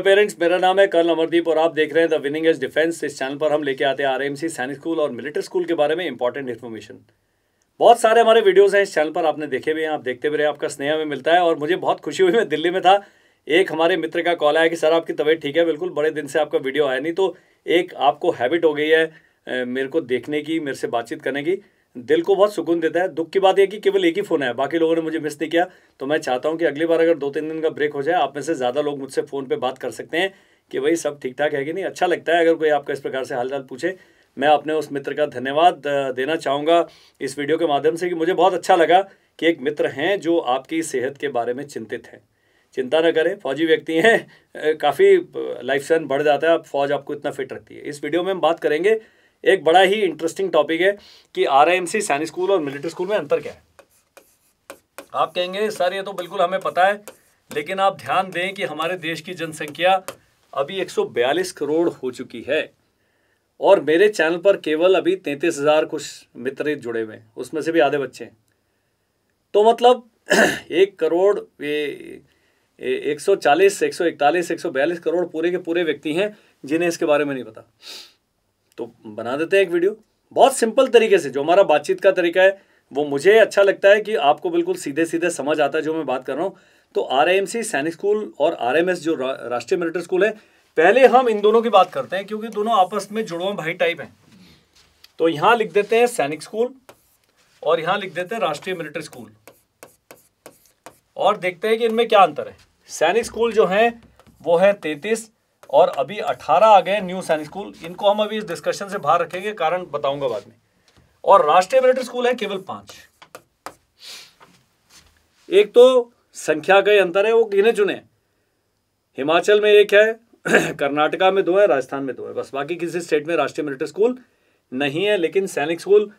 dear parents मेरा नाम है कर्ल अमरदीप और आप देख रहे हैं द विनिंग एज डिफेंस इस चैनल पर हम लेके आते हैं आरएमसी सैनिक स्कूल और मिलिट्री स्कूल के बारे में इंपॉर्टेंट इन्फॉर्मेशन बहुत सारे हमारे वीडियोस हैं इस चैनल पर आपने देखे भी हैं आप देखते भी रहे आपका स्नेह हमें मिलता है और मुझे बहुत खुशी हुई मैं दिल्ली में था एक हमारे मित्र का कॉल आया कि सर आपकी तबीयत ठीक है बिल्कुल बड़े दिन से आपका वीडियो आया नहीं तो एक आपको हैबिट हो गई है मेरे को देखने की मेरे से बातचीत करने की दिल को बहुत सुकून देता है दुख की बात यह कि केवल एक ही फ़ोन है बाकी लोगों ने मुझे मिस नहीं किया तो मैं चाहता हूँ कि अगली बार अगर दो तीन दिन का ब्रेक हो जाए आप में से ज़्यादा लोग मुझसे फ़ोन पर बात कर सकते हैं कि भाई सब ठीक ठाक है कि नहीं अच्छा लगता है अगर कोई आपका इस प्रकार से हाल चाल पूछे मैं अपने उस मित्र का धन्यवाद देना चाहूँगा इस वीडियो के माध्यम से कि मुझे बहुत अच्छा लगा कि एक मित्र हैं जो आपकी सेहत के बारे में चिंतित हैं चिंता ना करें फौजी व्यक्ति हैं काफ़ी लाइफ स्टाइल बढ़ जाता है फौज आपको इतना फिट रखती है इस वीडियो में हम बात करेंगे एक बड़ा ही इंटरेस्टिंग टॉपिक है कि आर आई सैनिक स्कूल और मिलिट्री स्कूल में अंतर क्या है आप कहेंगे सर ये तो बिल्कुल हमें पता है लेकिन आप ध्यान दें कि हमारे देश की जनसंख्या अभी 142 करोड़ हो चुकी है और मेरे चैनल पर केवल अभी तैंतीस हज़ार कुछ मित्र जुड़े हुए हैं उसमें से भी आधे बच्चे हैं तो मतलब एक करोड़ ये एक सौ चालीस एक सौ इकतालीस एक सौ बयालीस करोड़ पूरे के पूरे व्यक्ति हैं जिन्हें इसके बारे में नहीं पता तो बना देते हैं एक वीडियो बहुत सिंपल तरीके से जो हमारा बातचीत का तरीका है वो मुझे अच्छा लगता है कि आपको बिल्कुल सीधे सीधे समझ आता है जो मैं बात कर रहा हूँ तो आर सैनिक स्कूल और आर जो राष्ट्रीय मिलिट्री स्कूल है पहले हम इन दोनों की बात करते हैं क्योंकि दोनों आपस में जुड़वा भाई टाइप हैं तो यहाँ लिख देते हैं सैनिक स्कूल और यहाँ लिख देते हैं राष्ट्रीय मिलिट्री स्कूल और देखते हैं कि इनमें क्या अंतर है सैनिक स्कूल जो है वो है तैतीस और अभी 18 आ गए न्यू सैनिक स्कूल इनको हम अभी इस डिस्कशन से बाहर रखेंगे कारण बताऊंगा बाद में और राष्ट्रीय मिलिट्री स्कूल है केवल पांच एक तो संख्या का अंतर है वो गिने चुने हिमाचल में एक है कर्नाटका में दो है राजस्थान में दो है बस बाकी किसी स्टेट में राष्ट्रीय मिलिट्री स्कूल नहीं है लेकिन सैनिक स्कूल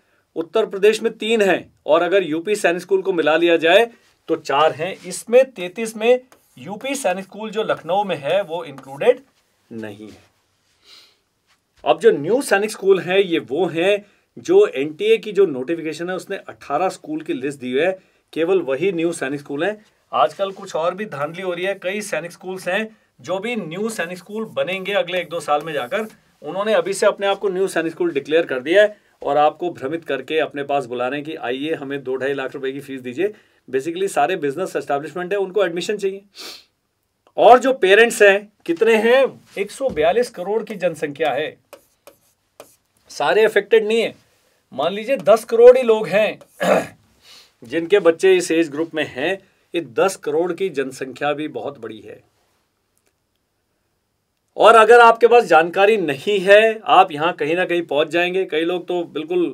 उत्तर प्रदेश में तीन है और अगर यूपी सैनिक स्कूल को मिला लिया जाए तो चार हैं इसमें तैतीस में यूपी सैनिक स्कूल जो लखनऊ में है वो इंक्लूडेड नहीं है अब जो न्यू सैनिक स्कूल है ये वो है जो एनटीए की जो नोटिफिकेशन है उसने 18 स्कूल की लिस्ट दी है केवल वही न्यू सैनिक स्कूल है आजकल कुछ और भी धांधली हो रही है कई सैनिक स्कूल्स हैं जो भी न्यू सैनिक स्कूल बनेंगे अगले एक दो साल में जाकर उन्होंने अभी से अपने आप को न्यू सैनिक स्कूल डिक्लेयर कर दिया है और आपको भ्रमित करके अपने पास बुला रहे हैं कि आइए हमें दो ढाई लाख रुपए की फीस दीजिए बेसिकली सारे बिजनेस एस्टैब्लिशमेंट है उनको एडमिशन चाहिए और जो पेरेंट्स हैं कितने हैं 142 करोड़ की जनसंख्या है सारे अफेक्टेड नहीं है मान लीजिए 10 करोड़ ही लोग हैं जिनके बच्चे इस एज ग्रुप में हैं ये 10 करोड़ की जनसंख्या भी बहुत बड़ी है और अगर आपके पास जानकारी नहीं है आप यहां कहीं ना कहीं पहुंच जाएंगे कई लोग तो बिल्कुल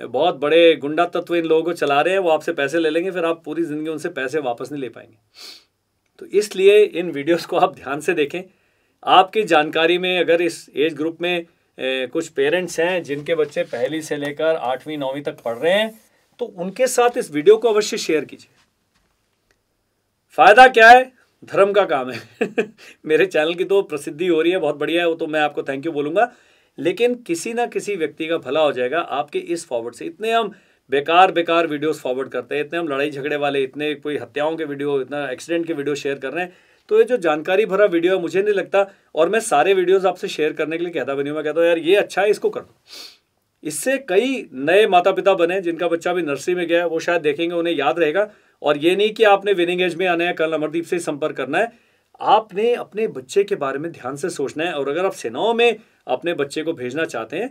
बहुत बड़े गुंडा तत्व इन लोगों को चला रहे हैं वो आपसे पैसे ले लेंगे फिर आप पूरी ज़िंदगी उनसे पैसे वापस नहीं ले पाएंगे तो इसलिए इन वीडियोस को आप ध्यान से देखें आपकी जानकारी में अगर इस एज ग्रुप में ए, कुछ पेरेंट्स हैं जिनके बच्चे पहली से लेकर आठवीं नौवीं तक पढ़ रहे हैं तो उनके साथ इस वीडियो को अवश्य शेयर कीजिए फ़ायदा क्या है धर्म का काम है मेरे चैनल की तो प्रसिद्धि हो रही है बहुत बढ़िया है वो तो मैं आपको थैंक यू बोलूंगा लेकिन किसी ना किसी व्यक्ति का भला हो जाएगा आपके इस फॉरवर्ड से इतने हम बेकार बेकार वीडियोस फॉरवर्ड करते हैं इतने हम लड़ाई झगड़े वाले इतने कोई हत्याओं के वीडियो इतना एक्सीडेंट के वीडियो शेयर कर रहे हैं तो ये जो जानकारी भरा वीडियो है मुझे नहीं लगता और मैं सारे वीडियोस आपसे शेयर करने के लिए कहता बनी हूँ मैं कहता हूँ यार ये अच्छा है इसको कर दो इससे कई नए माता पिता बने जिनका बच्चा भी नर्सरी में गया है वो शायद देखेंगे उन्हें याद रहेगा और ये नहीं कि आपने विनिंग एज में आना है कल अमरदीप से संपर्क करना है आपने अपने बच्चे के बारे में ध्यान से सोचना है और अगर आप सेनाओं में अपने बच्चे को भेजना चाहते हैं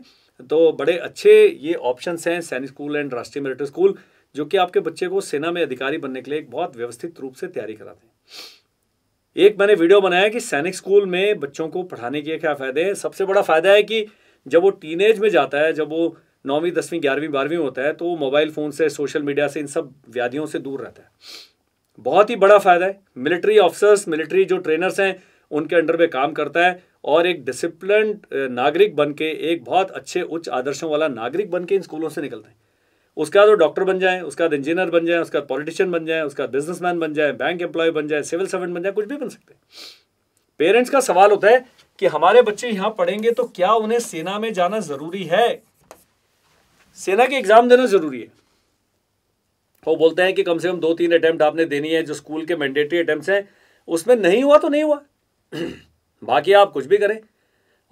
तो बड़े अच्छे ये ऑप्शन हैं सैनिक स्कूल एंड राष्ट्रीय मिलिट्री स्कूल जो कि आपके बच्चे को सेना में अधिकारी बनने के लिए एक बहुत व्यवस्थित रूप से तैयारी कराते हैं एक मैंने वीडियो बनाया कि सैनिक स्कूल में बच्चों को पढ़ाने के क्या फ़ायदे हैं सबसे बड़ा फ़ायदा है कि जब वो टीनेज में जाता है जब वो नौवीं दसवीं ग्यारहवीं बारहवीं होता है तो वो मोबाइल फ़ोन से सोशल मीडिया से इन सब व्याधियों से दूर रहता है बहुत ही बड़ा फ़ायदा है मिलिट्री ऑफिसर्स मिलिट्री जो ट्रेनर्स हैं उनके अंडर में काम करता है और एक डिसिप्लिन नागरिक बन के एक बहुत अच्छे उच्च आदर्शों वाला नागरिक बन के इन स्कूलों से निकलते हैं उसके बाद वो डॉक्टर बन जाए उसके बाद इंजीनियर बन जाए उसका पॉलिटिशियन बन जाए उसका बिजनेसमैन बन जाए बैंक एम्प्लॉय बन जाए सिविल सर्वेंट बन जाए कुछ भी बन सकते हैं पेरेंट्स का सवाल होता है कि हमारे बच्चे यहाँ पढ़ेंगे तो क्या उन्हें सेना में जाना जरूरी है सेना की एग्जाम देना जरूरी है वो बोलते हैं कि कम से कम दो तीन अटैम्प्ट आपने देनी है जो स्कूल के मैंडेटरी अटैम्प्ट हैं उसमें नहीं हुआ तो नहीं हुआ बाकी आप कुछ भी करें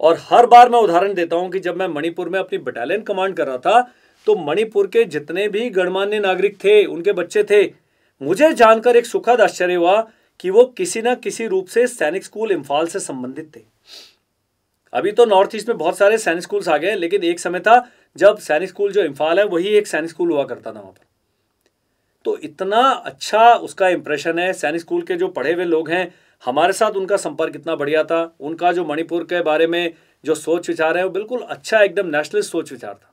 और हर बार मैं उदाहरण देता हूं कि जब मैं मणिपुर में अपनी बटालियन कमांड कर रहा था तो मणिपुर के जितने भी गणमान्य नागरिक थे उनके बच्चे थे मुझे जानकर एक सुखद आश्चर्य हुआ कि वो किसी ना किसी रूप से सैनिक स्कूल इम्फाल से संबंधित थे अभी तो नॉर्थ ईस्ट में बहुत सारे सैनिक स्कूल्स आ गए लेकिन एक समय था जब सैनिक स्कूल जो इम्फाल है वही एक सैनिक स्कूल हुआ करता था वहां पर तो इतना अच्छा उसका इंप्रेशन है सैनिक स्कूल के जो पढ़े हुए लोग हैं हमारे साथ उनका संपर्क इतना बढ़िया था उनका जो मणिपुर के बारे में जो सोच विचार है वो बिल्कुल अच्छा एकदम नेशनलिस्ट सोच विचार था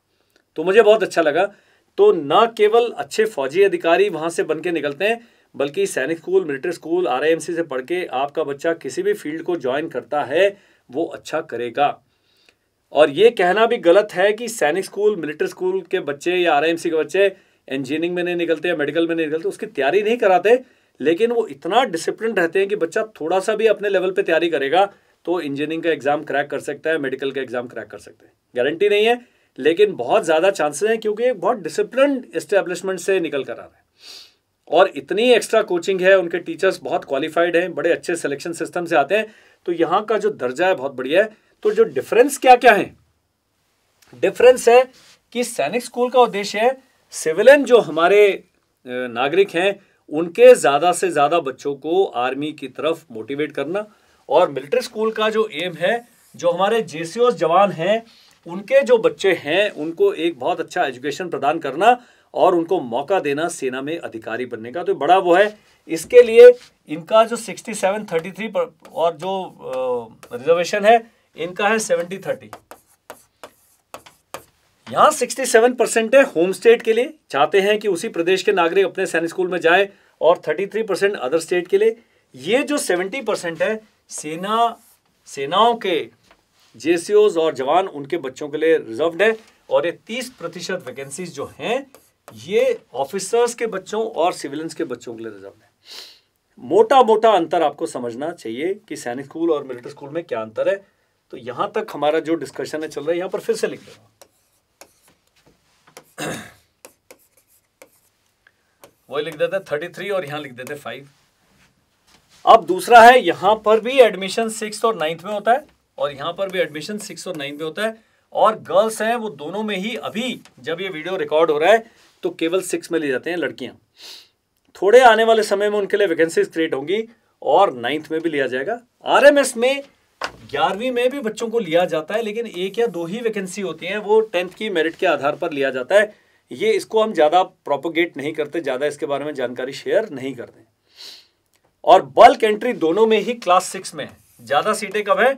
तो मुझे बहुत अच्छा लगा तो ना केवल अच्छे फौजी अधिकारी वहाँ से बन के निकलते हैं बल्कि सैनिक स्कूल मिलिट्री स्कूल आर से पढ़ के आपका बच्चा किसी भी फील्ड को ज्वाइन करता है वो अच्छा करेगा और ये कहना भी गलत है कि सैनिक स्कूल मिलिट्री स्कूल के बच्चे या आर के बच्चे इंजीनियरिंग में नहीं निकलते या मेडिकल में नहीं निकलते उसकी तैयारी नहीं कराते लेकिन वो इतना डिसिप्लिन रहते हैं कि बच्चा थोड़ा सा भी अपने लेवल पे तैयारी करेगा तो इंजीनियरिंग का एग्जाम क्रैक कर सकता है मेडिकल का एग्जाम क्रैक कर सकते हैं गारंटी नहीं है लेकिन बहुत ज़्यादा चांसेस हैं क्योंकि बहुत डिसिप्लिन एस्टेब्लिशमेंट से निकल कर आ रहे हैं और इतनी एक्स्ट्रा कोचिंग है उनके टीचर्स बहुत क्वालिफाइड हैं बड़े अच्छे सिलेक्शन सिस्टम से आते हैं तो यहाँ का जो दर्जा है बहुत बढ़िया है तो जो डिफरेंस क्या क्या है डिफरेंस है कि सैनिक स्कूल का उद्देश्य है सिविलियन जो हमारे नागरिक हैं उनके ज़्यादा से ज़्यादा बच्चों को आर्मी की तरफ मोटिवेट करना और मिलिट्री स्कूल का जो एम है जो हमारे जे जवान हैं उनके जो बच्चे हैं उनको एक बहुत अच्छा एजुकेशन प्रदान करना और उनको मौका देना सेना में अधिकारी बनने का तो बड़ा वो है इसके लिए इनका जो सिक्सटी सेवन थर्टी थ्री और जो रिजर्वेशन है इनका है सेवनटी थर्टी यहाँ सेवन परसेंट है होम स्टेट के लिए चाहते हैं कि उसी प्रदेश के नागरिक अपने सैनिक स्कूल में जाए और 33 परसेंट अदर स्टेट के लिए ये जो 70 परसेंट है सेना सेनाओं के जे और जवान उनके बच्चों के लिए रिजर्व है और ये 30 प्रतिशत वैकेंसीज जो हैं ये ऑफिसर्स के बच्चों और सिविलियंस के बच्चों के लिए रिजर्व है मोटा मोटा अंतर आपको समझना चाहिए कि सैनिक स्कूल और मिलिट्री स्कूल में क्या अंतर है तो यहां तक हमारा जो डिस्कशन है चल रहा है यहाँ पर फिर से लिख देना वो लिख देते थर्टी थ्री और यहाँ लिख देते फाइव अब दूसरा है यहाँ पर भी एडमिशन सिक्स और नाइन्थ में होता है और यहाँ पर भी एडमिशन सिक्स और नाइन्थ में होता है और गर्ल्स हैं वो दोनों में ही अभी जब ये वीडियो रिकॉर्ड हो रहा है तो केवल सिक्स में ले जाते हैं लड़कियाँ थोड़े आने वाले समय में उनके लिए वैकेंसीज क्रिएट होंगी और नाइन्थ में भी लिया जाएगा आर में ग्यारहवीं में भी बच्चों को लिया जाता है लेकिन एक या दो ही वैकेंसी होती हैं वो टेंथ की मेरिट के आधार पर लिया जाता है ये इसको हम ज़्यादा प्रोपोगेट नहीं करते ज़्यादा इसके बारे में जानकारी शेयर नहीं करते और बल्क एंट्री दोनों में ही क्लास सिक्स में है ज़्यादा सीटें कब है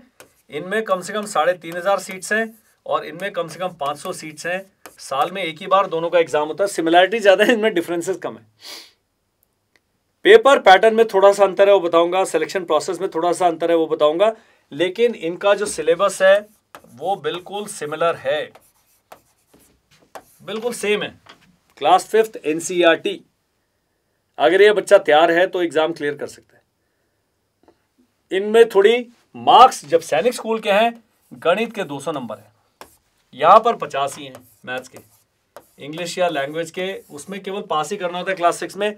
इनमें कम से कम साढ़े तीन हज़ार सीट्स हैं और इनमें कम से कम पांच सौ सीट्स हैं साल में एक ही बार दोनों का एग्जाम होता है सिमिलैरिटी ज़्यादा है इनमें डिफरेंसेस कम है पेपर पैटर्न में थोड़ा सा अंतर है वो बताऊंगा सिलेक्शन प्रोसेस में थोड़ा सा अंतर है वो बताऊंगा लेकिन इनका जो सिलेबस है वो बिल्कुल सिमिलर है बिल्कुल सेम है क्लास फिफ्थ एनसीईआरटी अगर ये बच्चा तैयार है तो एग्जाम क्लियर कर सकता है इनमें थोड़ी मार्क्स जब सैनिक स्कूल के हैं गणित के 200 नंबर है यहाँ पर पचास ही हैं मैथ्स के इंग्लिश या लैंग्वेज के उसमें केवल पास ही करना होता है क्लास सिक्स में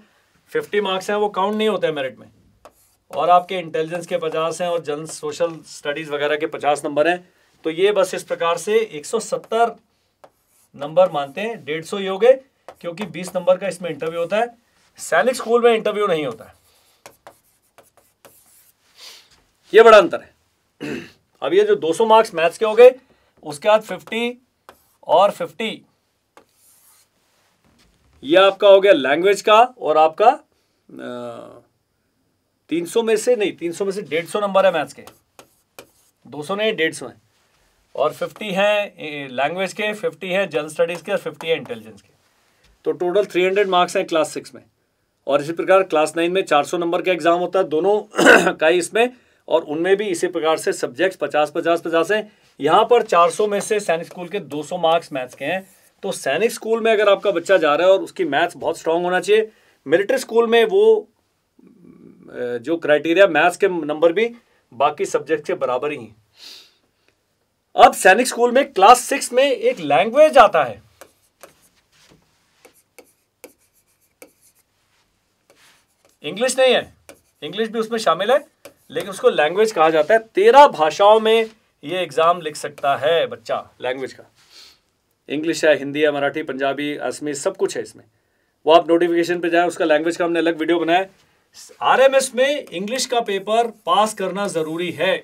फिफ्टी मार्क्स हैं वो काउंट नहीं होते मेरिट में और आपके इंटेलिजेंस के पचास हैं और जन सोशल स्टडीज़ वगैरह के पचास नंबर हैं तो ये बस इस प्रकार से 170 नंबर मानते हैं डेढ़ सौ ही हो गए क्योंकि बीस नंबर का इसमें इंटरव्यू होता है सैनिक स्कूल में इंटरव्यू नहीं होता है ये बड़ा अंतर है अब ये जो 200 मार्क्स मैथ्स के हो गए उसके बाद 50 और 50 ये आपका हो गया लैंग्वेज का और आपका आ, 300 में से नहीं 300 में से 150 नंबर है मैथ्स के 200 नहीं सौ है और 50 हैं लैंग्वेज के 50 हैं जनरल स्टडीज़ के और 50 हैं इंटेलिजेंस के तो टोटल 300 मार्क्स हैं क्लास सिक्स में और इसी प्रकार क्लास नाइन में 400 नंबर का एग्ज़ाम होता है दोनों का ही इसमें और उनमें भी इसी प्रकार से सब्जेक्ट्स पचास पचास पचास हैं यहाँ पर 400 में से सैनिक स्कूल के दो मार्क्स मैथ्स के हैं तो सैनिक स्कूल में अगर आपका बच्चा जा रहा है और उसकी मैथ्स बहुत स्ट्रांग होना चाहिए मिलिट्री स्कूल में वो जो क्राइटेरिया मैथ्स के नंबर भी बाकी सब्जेक्ट के बराबर ही हैं अब सैनिक स्कूल में क्लास सिक्स में एक लैंग्वेज आता है इंग्लिश नहीं है इंग्लिश भी उसमें शामिल है लेकिन उसको लैंग्वेज कहा जाता है तेरह भाषाओं में ये एग्जाम लिख सकता है बच्चा लैंग्वेज का इंग्लिश है हिंदी है मराठी पंजाबी असमी सब कुछ है इसमें वो आप नोटिफिकेशन पे जाए उसका लैंग्वेज का हमने अलग वीडियो बनाया आर में इंग्लिश का पेपर पास करना जरूरी है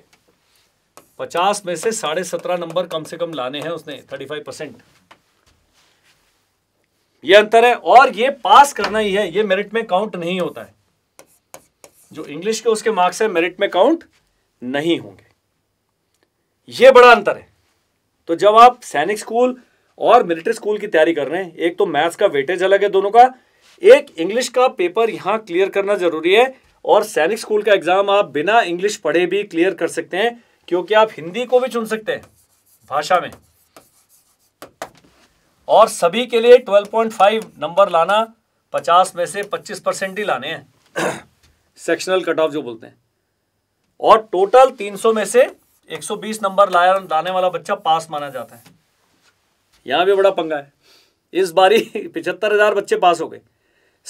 पचास में से साढ़े सत्रह नंबर कम से कम लाने हैं उसने थर्टी फाइव परसेंट यह अंतर है और ये पास करना ही है ये मेरिट में काउंट नहीं होता है जो इंग्लिश के उसके मार्क्स है मेरिट में काउंट नहीं होंगे ये बड़ा अंतर है तो जब आप सैनिक स्कूल और मिलिट्री स्कूल की तैयारी कर रहे हैं एक तो मैथ्स का वेटेज अलग है दोनों का एक इंग्लिश का पेपर यहां क्लियर करना जरूरी है और सैनिक स्कूल का एग्जाम आप बिना इंग्लिश पढ़े भी क्लियर कर सकते हैं क्योंकि आप हिंदी को भी चुन सकते हैं भाषा में और सभी के लिए 12.5 नंबर लाना 50 में से 25 परसेंट ही लाने हैं सेक्शनल कट ऑफ जो बोलते हैं और टोटल 300 में से 120 नंबर लाया लाने वाला बच्चा पास माना जाता है यहां भी बड़ा पंगा है इस बारी पिछहत्तर हजार बच्चे पास हो गए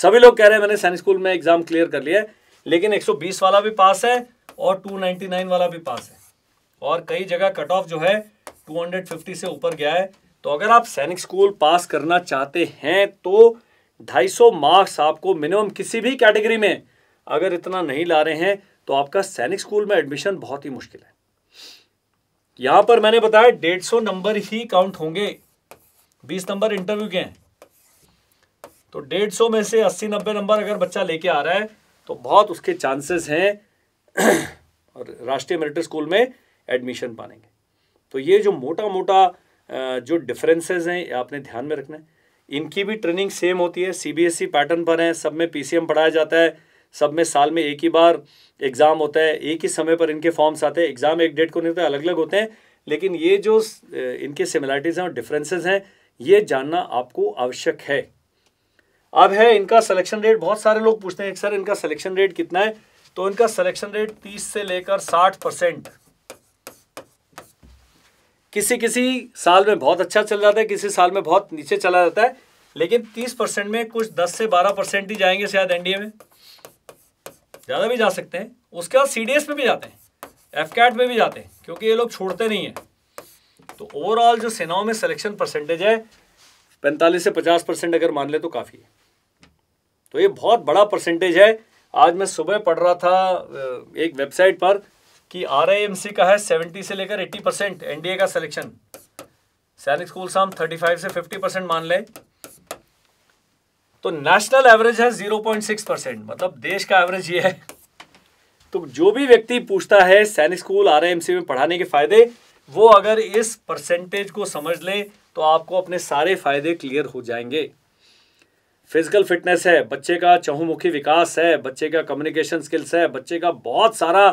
सभी लोग कह रहे हैं मैंने सैनिक स्कूल में एग्जाम क्लियर कर लिया है लेकिन 120 वाला भी पास है और 299 वाला भी पास है और कई जगह कट ऑफ जो है 250 से ऊपर गया है तो अगर आप सैनिक स्कूल पास करना चाहते हैं तो 250 मार्क्स आपको मिनिमम किसी भी कैटेगरी में अगर इतना नहीं ला रहे हैं तो आपका सैनिक स्कूल में एडमिशन बहुत ही मुश्किल है यहां पर मैंने बताया डेढ़ सौ नंबर ही काउंट होंगे बीस नंबर इंटरव्यू के हैं तो डेढ़ सौ में से अस्सी नब्बे नंबर अगर बच्चा लेके आ रहा है तो बहुत उसके चांसेस हैं और राष्ट्रीय मिलिट्री स्कूल में एडमिशन पाएंगे तो ये जो मोटा मोटा जो डिफरेंसेस हैं आपने ध्यान में रखना है इनकी भी ट्रेनिंग सेम होती है सीबीएसई पैटर्न e पर है सब में पीसीएम पढ़ाया जाता है सब में साल में एक ही बार एग्ज़ाम होता है एक ही समय पर इनके फॉर्म्स आते हैं एग्ज़ाम एक डेट को नहीं होता अलग अलग होते हैं लेकिन ये जो इनके सिमिलरिटीज़ हैं और डिफरेंसेज हैं ये जानना आपको आवश्यक है अब है इनका सलेक्शन रेट बहुत सारे लोग पूछते हैं सर इनका सलेक्शन रेट कितना है तो इनका सलेक्शन रेट तीस से लेकर साठ परसेंट किसी किसी साल में बहुत अच्छा चल जाता है किसी साल में बहुत नीचे चला जाता है लेकिन तीस परसेंट में कुछ दस से बारह परसेंट ही जाएंगे शायद एनडीए में ज़्यादा भी जा सकते हैं उसके बाद सी में भी जाते हैं एफ में भी जाते हैं क्योंकि ये लोग छोड़ते नहीं हैं तो ओवरऑल जो सेनाओं में सिलेक्शन परसेंटेज है पैंतालीस से पचास परसेंट अगर मान ले तो काफ़ी है तो ये बहुत बड़ा परसेंटेज है आज मैं सुबह पढ़ रहा था एक वेबसाइट पर कि आरआईएमसी का है 70 से लेकर 80 परसेंट एनडीए का सिलेक्शन सैनिक स्कूल से हम 35 से 50 परसेंट मान लें तो नेशनल एवरेज है 0.6 परसेंट मतलब देश का एवरेज ये है तो जो भी व्यक्ति पूछता है सैनिक स्कूल आरआईएमसी में पढ़ाने के फायदे वो अगर इस परसेंटेज को समझ ले तो आपको अपने सारे फायदे क्लियर हो जाएंगे फिजिकल फिटनेस है बच्चे का चहुमुखी विकास है बच्चे का कम्युनिकेशन स्किल्स है बच्चे का बहुत सारा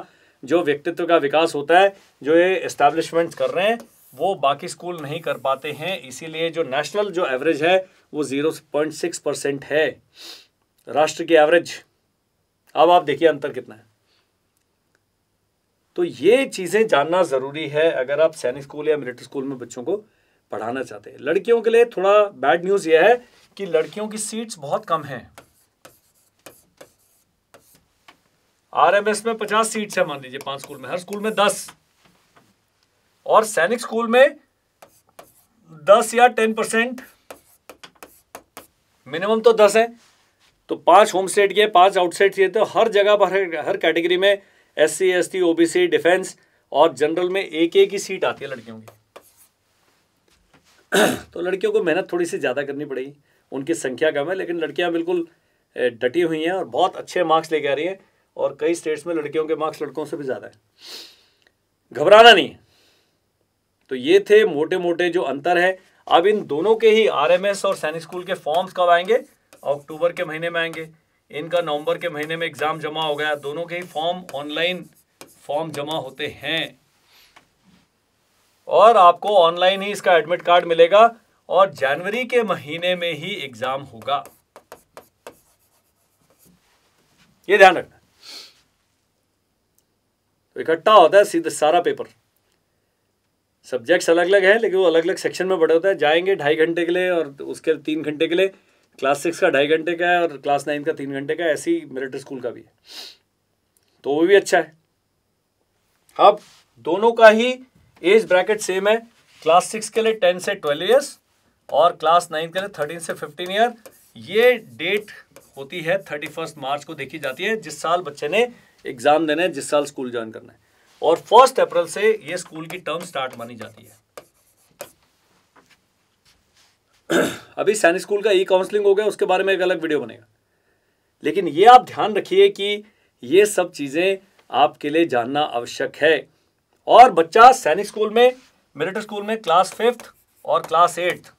जो व्यक्तित्व का विकास होता है जो ये इस्टेब्लिशमेंट कर रहे हैं वो बाकी स्कूल नहीं कर पाते हैं इसीलिए जो नेशनल जो एवरेज है वो ज़ीरो पॉइंट सिक्स परसेंट है राष्ट्र की एवरेज अब आप देखिए अंतर कितना है तो ये चीज़ें जानना ज़रूरी है अगर आप सैनिक स्कूल या मिलिट्री स्कूल में बच्चों को पढ़ाना चाहते हैं लड़कियों के लिए थोड़ा बैड न्यूज़ यह है कि लड़कियों की सीट्स बहुत कम हैं आरएमएस में पचास सीट्स है मान लीजिए पांच स्कूल में हर स्कूल में दस और सैनिक स्कूल में दस या टेन परसेंट मिनिमम तो दस है तो पांच होम स्टेट के पांच आउटस्टेट ये तो हर जगह पर हर, हर कैटेगरी में S C S T OBC defence और जनरल में एक एक ही सीट आती है लड़कियों की तो लड़कियों को मेहनत थोड़ी सी ज़्यादा करनी पड़ेगी उनकी संख्या कम है लेकिन लड़कियां बिल्कुल डटी हुई हैं और बहुत अच्छे मार्क्स लेके आ रही हैं और कई स्टेट्स में लड़कियों के मार्क्स लड़कों से भी ज़्यादा है घबराना नहीं तो ये थे मोटे मोटे जो अंतर है अब इन दोनों के ही आरएमएस और सैनिक स्कूल के फॉर्म्स कब आएंगे अक्टूबर के महीने में आएंगे इनका नवंबर के महीने में एग्ज़ाम जमा हो गया दोनों के ही फॉर्म ऑनलाइन फॉर्म जमा होते हैं और आपको ऑनलाइन ही इसका एडमिट कार्ड मिलेगा और जनवरी के महीने में ही एग्ज़ाम होगा ये ध्यान रखना इकट्ठा होता है सीधा सारा पेपर सब्जेक्ट्स अलग अलग हैं लेकिन वो अलग अलग सेक्शन में बड़े होता है जाएंगे ढाई घंटे के लिए और उसके तीन घंटे के लिए क्लास सिक्स का ढाई घंटे का है और क्लास नाइन का तीन घंटे का ऐसे मिलिट्री स्कूल का भी है तो वो भी अच्छा है अब दोनों का ही एज ब्रैकेट सेम है क्लास सिक्स के लिए टेन से ट्वेल्व ईयर्स और क्लास नाइन के लिए थर्टीन से फिफ्टीन ईयर ये डेट होती है थर्टी फर्स्ट मार्च को देखी जाती है जिस साल बच्चे ने एग्ज़ाम देना है जिस साल स्कूल ज्वाइन करना है और फर्स्ट अप्रैल से ये स्कूल की टर्म स्टार्ट मानी जाती है अभी सैनिक स्कूल का ई काउंसलिंग हो गया उसके बारे में एक अलग वीडियो बनेगा लेकिन ये आप ध्यान रखिए कि ये सब चीज़ें आपके लिए जानना आवश्यक है और बच्चा सैनिक स्कूल में मिलिट्री स्कूल में क्लास फिफ्थ और क्लास एट्थ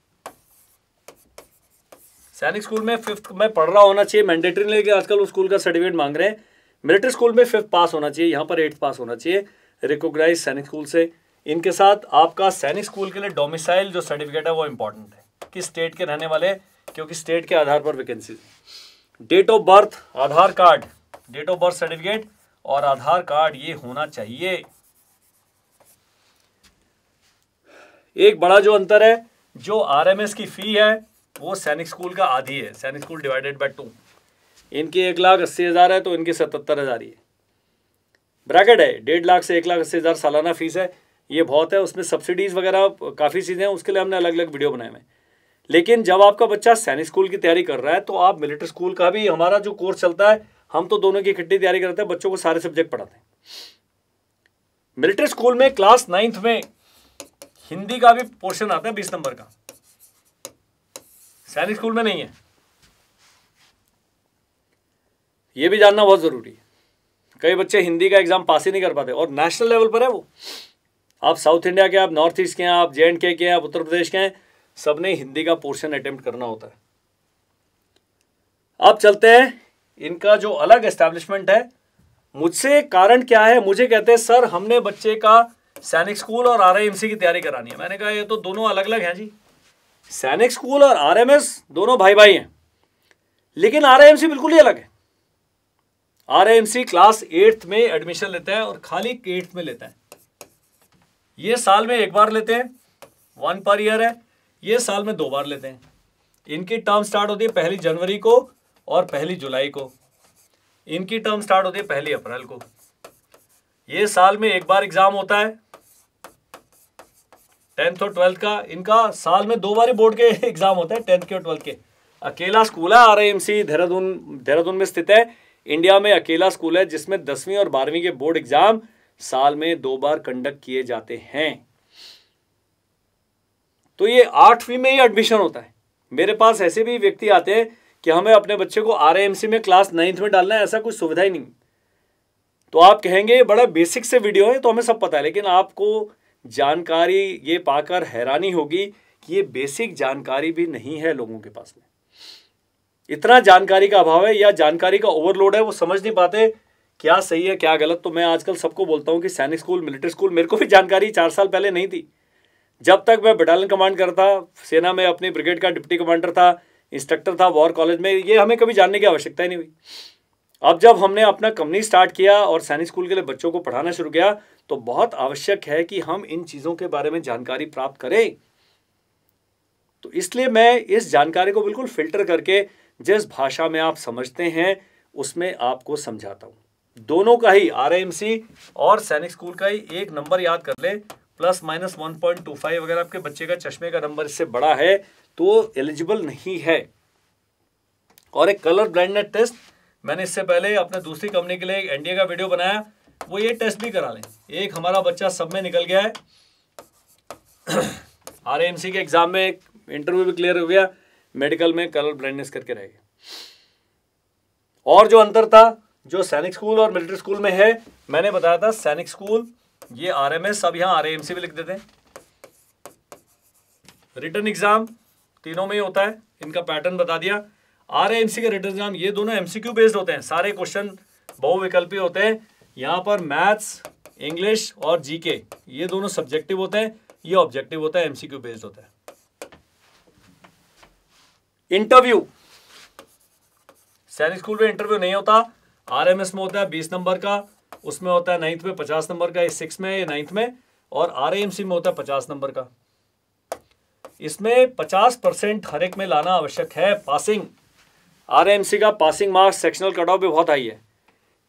सैनिक स्कूल में फिफ्थ में पढ़ रहा होना चाहिए मैंडेटरी लेकिन आजकल उस स्कूल का सर्टिफिकेट मांग रहे हैं मिलिट्री स्कूल में फिफ्थ पास होना चाहिए यहाँ पर एट्थ पास होना चाहिए रिकोगनाइज सैनिक स्कूल से इनके साथ आपका सैनिक स्कूल के लिए डोमिसाइल जो सर्टिफिकेट है वो इंपॉर्टेंट है किस स्टेट के रहने वाले क्योंकि स्टेट के आधार पर vacancy date of birth Aadhaar card date of birth certificate और आधार कार्ड ये होना चाहिए एक बड़ा जो अंतर है जो आरएमएस की फी है वो सैनिक स्कूल का आधी है सैनिक स्कूल डिवाइडेड बाय टू इनकी एक लाख अस्सी हज़ार है तो इनकी सतहत्तर हज़ार ही है ब्रैकेट है डेढ़ लाख से एक लाख अस्सी हज़ार सालाना फ़ीस है ये बहुत है उसमें सब्सिडीज़ वगैरह काफ़ी चीज़ें हैं उसके लिए हमने अलग अलग वीडियो बनाए हैं लेकिन जब आपका बच्चा सैनिक स्कूल की तैयारी कर रहा है तो आप मिलिट्री स्कूल का भी हमारा जो कोर्स चलता है हम तो दोनों की इकट्ठी तैयारी करते हैं बच्चों को सारे सब्जेक्ट पढ़ाते हैं मिलिट्री स्कूल में क्लास नाइन्थ में हिंदी का भी पोर्शन आता है बीस नंबर का सैनिक स्कूल में नहीं है ये भी जानना बहुत ज़रूरी है कई बच्चे हिंदी का एग्ज़ाम पास ही नहीं कर पाते और नेशनल लेवल पर है वो आप साउथ इंडिया के आप नॉर्थ ईस्ट के हैं आप जे एंड के के हैं आप उत्तर प्रदेश के हैं सब ने हिंदी का पोर्शन अटैम्प्ट करना होता है आप चलते हैं इनका जो अलग एस्टेब्लिशमेंट है मुझसे कारण क्या है मुझे कहते हैं सर हमने बच्चे का सैनिक स्कूल और आर की तैयारी करानी है मैंने कहा ये तो दोनों अलग अलग हैं जी सैनिक स्कूल और आर दोनों भाई भाई हैं लेकिन आर बिल्कुल ही अलग है आरएमसी क्लास एट्थ में एडमिशन लेता है और खाली एट्थ में लेता है ये साल में एक बार लेते हैं वन पर ईयर है ये साल में दो बार लेते हैं इनकी टर्म स्टार्ट होती है पहली जनवरी को और पहली जुलाई को इनकी टर्म स्टार्ट होती है पहली अप्रैल को ये साल में एक बार एग्जाम होता है टेंथ और ट्वेल्थ का इनका साल में दो बार बोर्ड के एग्जाम होता है टेंथ के और ट्वेल्थ के अकेला स्कूल है आर देहरादून देहरादून में स्थित है इंडिया में अकेला स्कूल है जिसमें दसवीं और बारहवीं के बोर्ड एग्जाम साल में दो बार कंडक्ट किए जाते हैं तो ये आठवीं में ही एडमिशन होता है मेरे पास ऐसे भी व्यक्ति आते हैं कि हमें अपने बच्चे को आर में क्लास नाइन्थ में डालना है ऐसा कुछ सुविधा ही नहीं तो आप कहेंगे ये बड़ा बेसिक से वीडियो है तो हमें सब पता है लेकिन आपको जानकारी ये पाकर हैरानी होगी कि ये बेसिक जानकारी भी नहीं है लोगों के पास में इतना जानकारी का अभाव है या जानकारी का ओवरलोड है वो समझ नहीं पाते क्या सही है क्या गलत तो मैं आजकल सबको बोलता हूँ कि सैनिक स्कूल मिलिट्री स्कूल मेरे को भी जानकारी चार साल पहले नहीं थी जब तक मैं बटालियन कमांड करता सेना में अपने ब्रिगेड का डिप्टी कमांडर था इंस्ट्रक्टर था वॉर कॉलेज में ये हमें कभी जानने की आवश्यकता ही नहीं हुई अब जब हमने अपना कंपनी स्टार्ट किया और सैनिक स्कूल के लिए बच्चों को पढ़ाना शुरू किया तो बहुत आवश्यक है कि हम इन चीज़ों के बारे में जानकारी प्राप्त करें तो इसलिए मैं इस जानकारी को बिल्कुल फिल्टर करके जिस भाषा में आप समझते हैं उसमें आपको समझाता हूँ दोनों का ही आर और सैनिक स्कूल का ही एक नंबर याद कर ले plus minus one point two five अगर आपके बच्चे का चश्मे का नंबर इससे बड़ा है तो एलिजिबल नहीं है और एक कलर ब्लाइंडनेस टेस्ट मैंने इससे पहले अपने दूसरी कंपनी के लिए एक एनडीए का वीडियो बनाया वो ये टेस्ट भी करा लें एक हमारा बच्चा सब में निकल गया है आर के एग्जाम में इंटरव्यू भी क्लियर हो गया मेडिकल में कलर ब्लाइंडनेस करके रहेगी और जो अंतर था जो सैनिक स्कूल और मिलिट्री स्कूल में है मैंने बताया था सैनिक स्कूल ये आर एम एस अब यहां आर एम सी भी लिख देते हैं रिटर्न एग्जाम तीनों में ही होता है इनका पैटर्न बता दिया R M C written exam ये दोनों एमसीक्यू बेस्ड होते हैं सारे क्वेश्चन बहुविकल्पी होते हैं यहाँ पर मैथ्स इंग्लिश और जीके ये दोनों सब्जेक्टिव होते हैं ये ऑब्जेक्टिव होता है एमसीक्यू बेस्ड होता है इंटरव्यू सैनिक स्कूल में इंटरव्यू नहीं होता आरएमएस में होता है बीस नंबर का उसमें होता है नाइन्थ में पचास नंबर का ये सिक्स में ये नाइन्थ में और आरएमसी में होता है पचास नंबर का इसमें पचास परसेंट हर एक में लाना आवश्यक है पासिंग आरएमसी का passing marks sectional cut off भी बहुत हाई है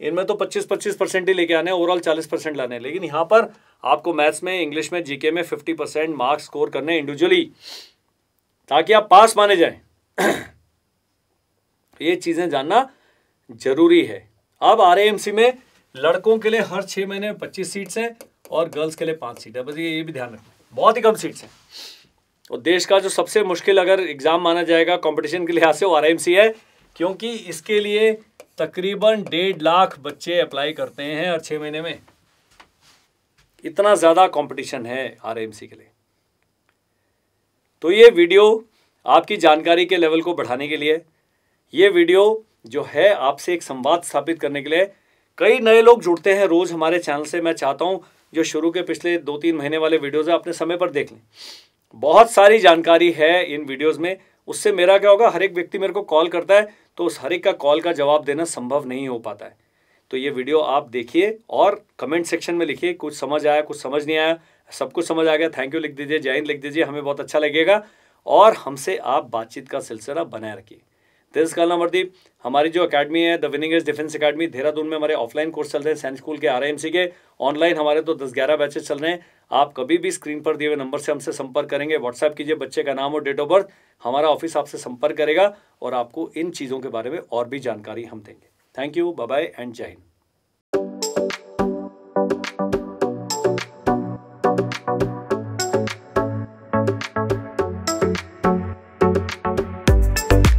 इनमें तो पच्चीस पच्चीस परसेंट ही लेके आने ओवरऑल चालीस परसेंट लाने लेकिन यहाँ पर आपको मैथ्स में इंग्लिश में जीके में फिफ्टी परसेंट मार्क्स स्कोर करने इंडिविजुअली ताकि आप पास माने जाएं तो ये चीज़ें जानना जरूरी है अब आर में लड़कों के लिए हर छह महीने में पच्चीस सीट्स हैं और गर्ल्स के लिए पांच सीट है बस ये भी ध्यान रखना बहुत ही कम सीट्स हैं और देश का जो सबसे मुश्किल अगर एग्ज़ाम माना जाएगा कंपटीशन के लिहाज से वो आर है क्योंकि इसके लिए तकरीबन डेढ़ लाख बच्चे अप्लाई करते हैं हर छह महीने में इतना ज़्यादा कंपटीशन है आर के लिए तो ये वीडियो आपकी जानकारी के लेवल को बढ़ाने के लिए ये वीडियो जो है आपसे एक संवाद स्थापित करने के लिए कई नए लोग जुड़ते हैं रोज़ हमारे चैनल से मैं चाहता हूँ जो शुरू के पिछले दो तीन महीने वाले वीडियोज़ हैं अपने समय पर देख लें बहुत सारी जानकारी है इन वीडियोज़ में उससे मेरा क्या होगा हर एक व्यक्ति मेरे को कॉल करता है तो उस हर एक का कॉल का जवाब देना संभव नहीं हो पाता है तो ये वीडियो आप देखिए और कमेंट सेक्शन में लिखिए कुछ समझ आया कुछ समझ नहीं आया सब कुछ समझ आ गया थैंक यू लिख दीजिए जय हिंद लिख दीजिए हमें बहुत अच्छा लगेगा और हमसे आप बातचीत का सिलसिला बनाए रखिए तेज कलना वर्दीप हमारी जो अकेडमी है the winning edge defence academy Dehradun में हमारे ऑफलाइन कोर्स चल रहे हैं सैन स्कूल के आर के ऑनलाइन हमारे तो दस ग्यारह बैचेस चल रहे हैं आप कभी भी स्क्रीन पर दिए हुए नंबर से हमसे संपर्क करेंगे व्हाट्सएप कीजिए बच्चे का नाम और डेट ऑफ बर्थ हमारा ऑफिस आपसे संपर्क करेगा और आपको इन चीज़ों के बारे में और भी जानकारी हम देंगे थैंक यू बाय एंड जय हिंद